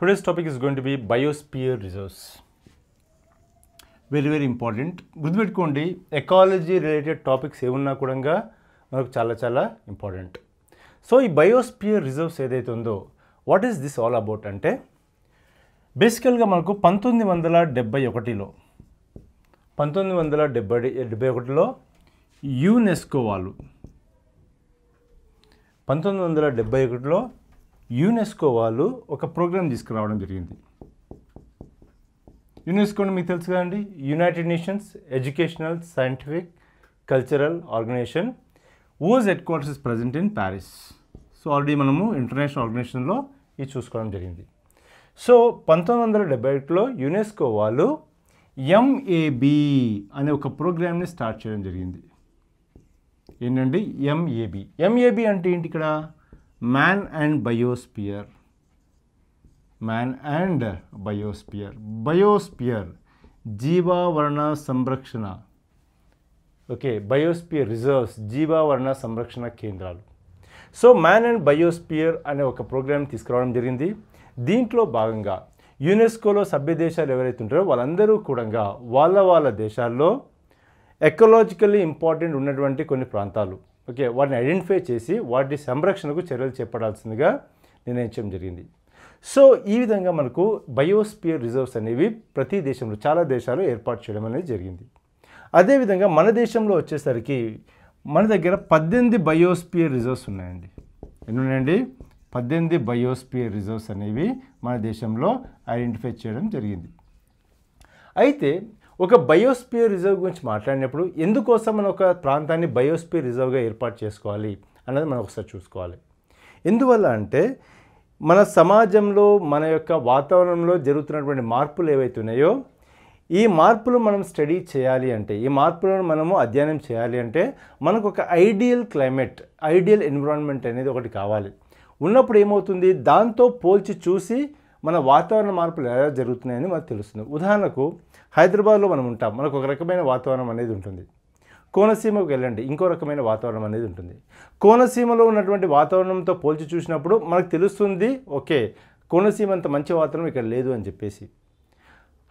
Today's topic is going to be biosphere reserves. Very very important గుర్తుపెట్టుకోండి ecology related topics ఏమున్నా కూడా మనకు చాలా చాలా ఇంపార్టెంట్ సో ఈ బయోస్పియర్ రిజర్వ్స్ ఏదైతే ఉందో what is this all about అంటే బేసికల్గా మనకు పంతొమ్మిది వందల డెబ్బై ఒకటిలో పంతొమ్మిది వందల డెబ్బై డెబ్బై ఒకటిలో యునెస్కో వాళ్ళు పంతొమ్మిది వందల డెబ్బై ఒకటిలో యునెస్కో వాళ్ళు ఒక ప్రోగ్రామ్ తీసుకురావడం జరిగింది యునెస్కోని మీకు తెలుసు కదండి United Nations Educational Scientific Cultural Organization whose headquarters is present in Paris so already మనము ఇంటర్నేషనల్ ఆర్గనైజేషన్లో ఇది చూసుకోవడం జరిగింది సో పంతొమ్మిది వందల డెబ్బై ఒకటిలో యునెస్కో వాళ్ళు ఎంఏబి అనే ఒక ప్రోగ్రామ్ని స్టార్ట్ చేయడం జరిగింది ఏంటండి ఎంఏబి ఎంఏబి అంటే ఏంటి ఇక్కడ man and biosphere man and biosphere biosphere జీవావరణ సంరక్షణ ఓకే బయోస్పియర్ రిజర్వ్స్ జీవావరణ సంరక్షణ కేంద్రాలు సో మ్యాన్ అండ్ బయోస్పియర్ అనే ఒక ప్రోగ్రామ్ తీసుకురావడం జరిగింది దీంట్లో భాగంగా యునెస్కోలో సభ్య దేశాలు ఎవరైతే ఉంటారో వాళ్ళందరూ కూడా వాళ్ళ వాళ్ళ దేశాల్లో ఎకలాజికల్లీ ఇంపార్టెంట్ ఉన్నటువంటి కొన్ని ప్రాంతాలు ఓకే వాటిని ఐడెంటిఫై చేసి వాటి సంరక్షణకు చర్యలు చేపడాల్సిందిగా నిర్ణయించడం జరిగింది సో ఈ విధంగా మనకు బయోస్పియర్ రిజర్వ్స్ అనేవి ప్రతి దేశంలో చాలా దేశాలు ఏర్పాటు చేయడం అనేది జరిగింది అదేవిధంగా మన దేశంలో వచ్చేసరికి మన దగ్గర పద్దెనిమిది బయోస్పియర్ రిజర్వ్స్ ఉన్నాయండి ఎన్ని ఉన్నాయండి పద్దెనిమిది బయోస్పియర్ రిజర్వ్స్ అనేవి మన దేశంలో ఐడెంటిఫై చేయడం జరిగింది అయితే ఒక బయోస్పియర్ రిజర్వ్ గురించి మాట్లాడినప్పుడు ఎందుకోసం మనం ఒక ప్రాంతాన్ని బయోస్పియర్ రిజర్వ్గా ఏర్పాటు చేసుకోవాలి అన్నది మనం ఒకసారి చూసుకోవాలి ఎందువల్ల అంటే మన సమాజంలో మన యొక్క వాతావరణంలో జరుగుతున్నటువంటి మార్పులు ఏవైతున్నాయో ఈ మార్పులు మనం స్టడీ చేయాలి అంటే ఈ మార్పులను మనము అధ్యయనం చేయాలి అంటే మనకు ఒక ఐడియల్ క్లైమేట్ ఐడియల్ ఎన్విరాన్మెంట్ అనేది ఒకటి కావాలి ఉన్నప్పుడు ఏమవుతుంది దాంతో పోల్చి చూసి మన వాతావరణ మార్పులు ఎలా జరుగుతున్నాయని మనకు తెలుస్తుంది ఉదాహరణకు హైదరాబాద్లో మనం ఉంటాం మనకు ఒక రకమైన వాతావరణం అనేది ఉంటుంది కోనసీమకు వెళ్ళండి ఇంకో రకమైన వాతావరణం అనేది ఉంటుంది కోనసీమలో ఉన్నటువంటి వాతావరణంతో పోల్చి చూసినప్పుడు మనకు తెలుస్తుంది ఓకే కోనసీమ అంత మంచి వాతావరణం ఇక్కడ లేదు అని చెప్పేసి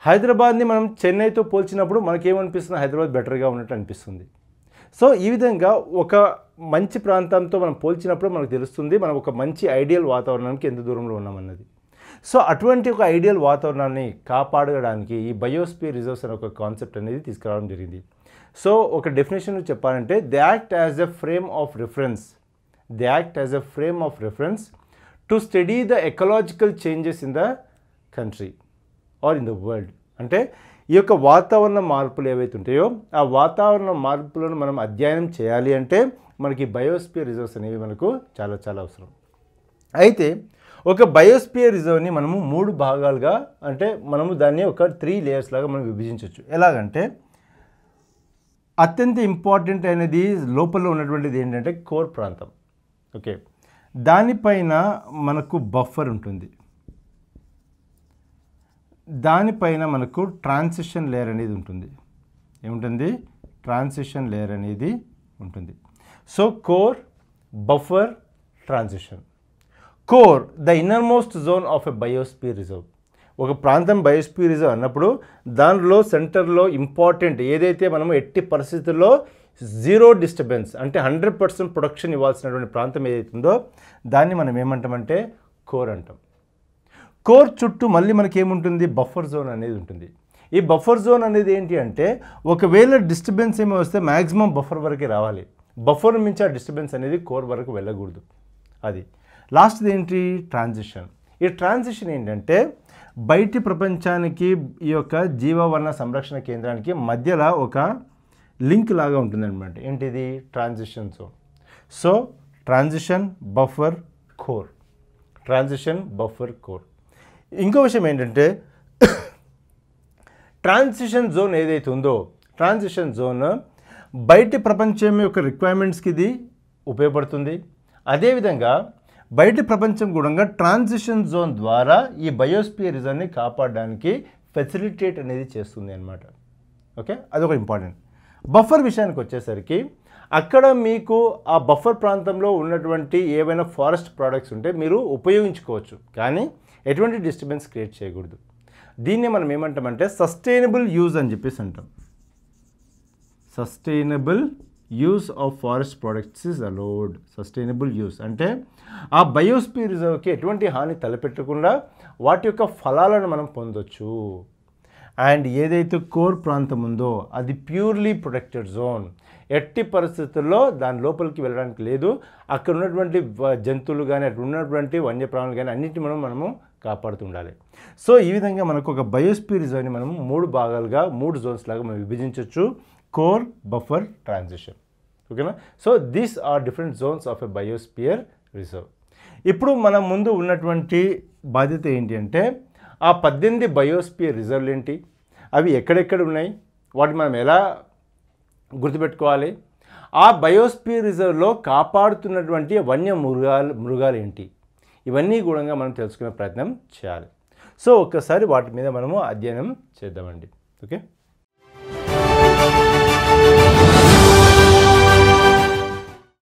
హైదరాబాద్ని మనం చెన్నైతో పోల్చినప్పుడు మనకేమనిపిస్తుంది హైదరాబాద్ బెటర్గా ఉన్నట్టు అనిపిస్తుంది సో ఈ విధంగా ఒక మంచి ప్రాంతంతో మనం పోల్చినప్పుడు మనకు తెలుస్తుంది మనం ఒక మంచి ఐడియల్ వాతావరణానికి ఎంత దూరంలో ఉన్నామన్నది సో అటువంటి ఒక ఐడియల్ వాతావరణాన్ని కాపాడడానికి ఈ బయోస్పియర్ రిజర్వ్స్ అనే ఒక కాన్సెప్ట్ అనేది తీసుకురావడం జరిగింది సో ఒక డెఫినేషన్ చెప్పాలంటే the act as a frame of reference the act as a frame of reference to study the ecological changes in the country or in the world అంటే ఈ యొక్క వాతావరణ మార్పులు ఏవైతే ఉంటాయో ఆ వాతావరణ మార్పులను మనం అధ్యయనం చేయాలి అంటే మనకి బయోస్పియర్ రిజర్వ్స్ అనేవి మనకు చాలా చాలా అవసరం అయితే ఒక బయోస్పియర్ రిజర్వ్ని మనము మూడు భాగాలుగా అంటే మనము దాన్ని ఒక త్రీ లేయర్స్ లాగా మనం విభజించవచ్చు ఎలాగంటే అత్యంత ఇంపార్టెంట్ అనేది లోపల ఉన్నటువంటిది ఏంటంటే కోర్ ప్రాంతం ఓకే దానిపైన మనకు బఫర్ ఉంటుంది దానిపైన మనకు ట్రాన్సిషన్ లేయర్ అనేది ఉంటుంది ఏముంటుంది ట్రాన్సిషన్ లేయర్ అనేది ఉంటుంది so core buffer transition core the innermost zone of a biosphere reserve ఒక ప్రాంతం బయోస్పీర్ రిజర్వ్ అన్నప్పుడు దానిలో సెంటర్లో ఇంపార్టెంట్ ఏదైతే మనము ఎట్టి పరిస్థితుల్లో జీరో డిస్టర్బెన్స్ అంటే హండ్రెడ్ పర్సెంట్ ప్రొడక్షన్ ఇవ్వాల్సినటువంటి ప్రాంతం ఏదైతుందో దాన్ని మనం ఏమంటామంటే కోర్ అంటాం కోర్ చుట్టూ మళ్ళీ మనకి ఏముంటుంది బఫర్ జోన్ అనేది ఉంటుంది ఈ బఫర్ జోన్ అనేది ఏంటి అంటే ఒకవేళ డిస్టర్బెన్స్ ఏమి వస్తే మ్యాక్సిమం బఫర్ వరకే రావాలి బఫర్ మించి ఆ డిస్టర్బెన్స్ అనేది కోర్ వరకు వెళ్ళకూడదు అది లాస్ట్ది ఏంటి ట్రాన్జిషన్ ఈ ట్రాన్జిషన్ ఏంటంటే బయటి ప్రపంచానికి ఈ యొక్క జీవవర్ణ సంరక్షణ కేంద్రానికి మధ్యలో ఒక లింక్ లాగా ఉంటుందన్నమాట ఏంటిది transition zone so transition buffer core transition buffer core ఇంకో విషయం ఏంటంటే ట్రాన్సిషన్ జోన్ ఏదైతే ఉందో ట్రాన్సిషన్ జోన్ బయటి ప్రపంచం యొక్క రిక్వైర్మెంట్స్కి ఇది ఉపయోగపడుతుంది అదేవిధంగా బయటి ప్రపంచం కూడా ట్రాన్సిషన్ జోన్ ద్వారా ఈ బయోస్పియర్ రిజర్వ్ని కాపాడడానికి ఫెసిలిటేట్ అనేది చేస్తుంది అనమాట ఓకే అదొక ఇంపార్టెంట్ బఫర్ విషయానికి వచ్చేసరికి అక్కడ మీకు ఆ బఫర్ ప్రాంతంలో ఉన్నటువంటి ఏవైనా ఫారెస్ట్ ప్రోడక్ట్స్ ఉంటే మీరు ఉపయోగించుకోవచ్చు కానీ ఎటువంటి డిస్టర్బెన్స్ క్రియేట్ చేయకూడదు దీన్ని మనం ఏమంటామంటే సస్టైనబుల్ యూజ్ అని చెప్పేసి అంటాం sustainable use of forest products is allowed sustainable use అంటే ఆ బయోస్పీ రిజర్వ్కి ఎటువంటి హాని తలపెట్టకుండా వాటి యొక్క ఫలాలను మనం పొందొచ్చు అండ్ ఏదైతే కోర్ ప్రాంతం ఉందో అది ప్యూర్లీ ప్రొటెక్టెడ్ జోన్ ఎట్టి పరిస్థితుల్లో దాని లోపలికి వెళ్ళడానికి లేదు అక్కడ ఉన్నటువంటి జంతువులు కానీ అక్కడ ఉన్నటువంటి వన్యప్రాణులు కానీ అన్నింటిని మనం మనము కాపాడుతుండాలి సో ఈ విధంగా మనకు ఒక బయోస్పీ మనం మూడు భాగాలుగా మూడు జోన్స్ లాగా మనం విభజించవచ్చు కోర్ బఫర్ transition ఓకేనా so these are different zones of a biosphere reserve ఇప్పుడు మన ముందు ఉన్నటువంటి బాధ్యత ఏంటి అంటే ఆ పద్దెనిమిది బయోస్పియర్ రిజర్వ్లు ఏంటి అవి ఎక్కడెక్కడ ఉన్నాయి వాటిని మనం ఎలా గుర్తుపెట్టుకోవాలి ఆ బయోస్పియర్ రిజర్వ్లో కాపాడుతున్నటువంటి వన్య మృగాలు మృగాలు ఏంటి ఇవన్నీ కూడా మనం తెలుసుకునే ప్రయత్నం చేయాలి సో ఒక్కసారి వాటి మీద మనము అధ్యయనం చేద్దామండి ఓకే